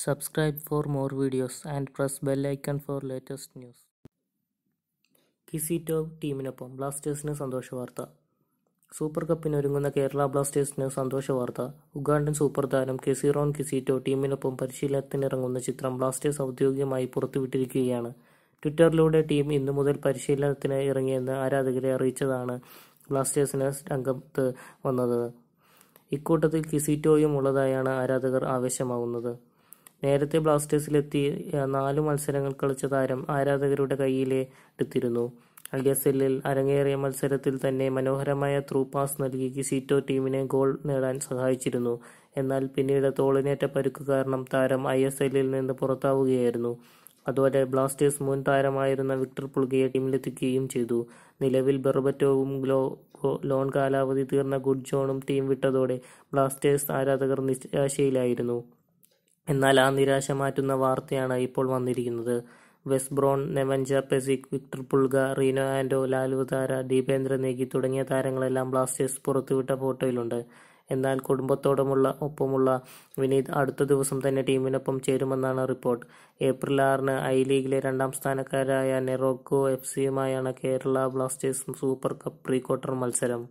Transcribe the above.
Subscribe for more videos and press bell icon for latest news. കിസിറ്റോ ടീമിനൊപ്പം ബ്ലാസ്റ്റേഴ്സിന് സന്തോഷ വാർത്ത സൂപ്പർ കപ്പിന് ഒരുങ്ങുന്ന കേരള ബ്ലാസ്റ്റേഴ്സിന് സന്തോഷ വാർത്ത ഉഗാണ്ടൻ സൂപ്പർ താരം കെസിറോൺ കിസിറ്റോ ടീമിനൊപ്പം പരിശീലനത്തിനിറങ്ങുന്ന ചിത്രം ബ്ലാസ്റ്റേഴ്സ് ഔദ്യോഗികമായി പുറത്തുവിട്ടിരിക്കുകയാണ് ട്വിറ്ററിലൂടെ ടീം ഇന്നു മുതൽ പരിശീലനത്തിന് ഇറങ്ങിയെന്ന് ആരാധകരെ അറിയിച്ചതാണ് ബ്ലാസ്റ്റേഴ്സിന് രംഗത്ത് വന്നത് ഇക്കൂട്ടത്തിൽ കിസിറ്റോയും ഉള്ളതായാണ് ആരാധകർ ആവേശമാവുന്നത് നേരത്തെ ബ്ലാസ്റ്റേഴ്സിലെത്തി നാല് മത്സരങ്ങൾ കളിച്ച താരം ആരാധകരുടെ കയ്യിലെ എടുത്തിരുന്നു ഐ എസ് എല്ലിൽ അരങ്ങേറിയ മത്സരത്തിൽ തന്നെ മനോഹരമായ ത്രൂ പാസ് നൽകി കിസിറ്റോ ടീമിനെ ഗോൾ നേടാൻ സഹായിച്ചിരുന്നു എന്നാൽ പിന്നീട് തോളിനേറ്റ പരുക്ക് കാരണം താരം ഐ എസ് എല്ലിൽ നിന്ന് പുറത്താവുകയായിരുന്നു അതുപോലെ ബ്ലാസ്റ്റേഴ്സ് മുൻ താരമായിരുന്ന വിക്ടർ പുൾഗയെ ടീമിലെത്തിക്കുകയും ചെയ്തു നിലവിൽ ബെർബറ്റോവും ഗ്ലോ ലോൺ കാലാവധി തീർന്ന ഗുഡ് ജോണും ടീം വിട്ടതോടെ ബ്ലാസ്റ്റേഴ്സ് ആരാധകർ നിരാശയിലായിരുന്നു എന്നാൽ ആ നിരാശ മാറ്റുന്ന വാർത്തയാണ് ഇപ്പോൾ വന്നിരിക്കുന്നത് Wes Brown Nemanja Pesic Victor Pulga Rino Anto Lalruatthara Deependra Negi തുടങ്ങിയ താരങ്ങളെല്ലാം ബ്ലാസ്റ്റേഴ്സ് പുറത്തുവിട്ട ഫോട്ടോയിലുണ്ട് എന്നാൽ കുടുംബത്തോടമുള്ള ഒപ്പമുള്ള വിനീത് അടുത്ത ദിവസം തന്നെ ടീമിനൊപ്പം ചേരുമെന്നാണ് റിപ്പോർട്ട് ഏപ്രിൽ ആറിന് ഐ ലീഗിലെ രണ്ടാം സ്ഥാനക്കാരായ നെറോക്കോ എഫ് സിയുമായാണ് Kerala Blasters super cup pre quarter മത്സരം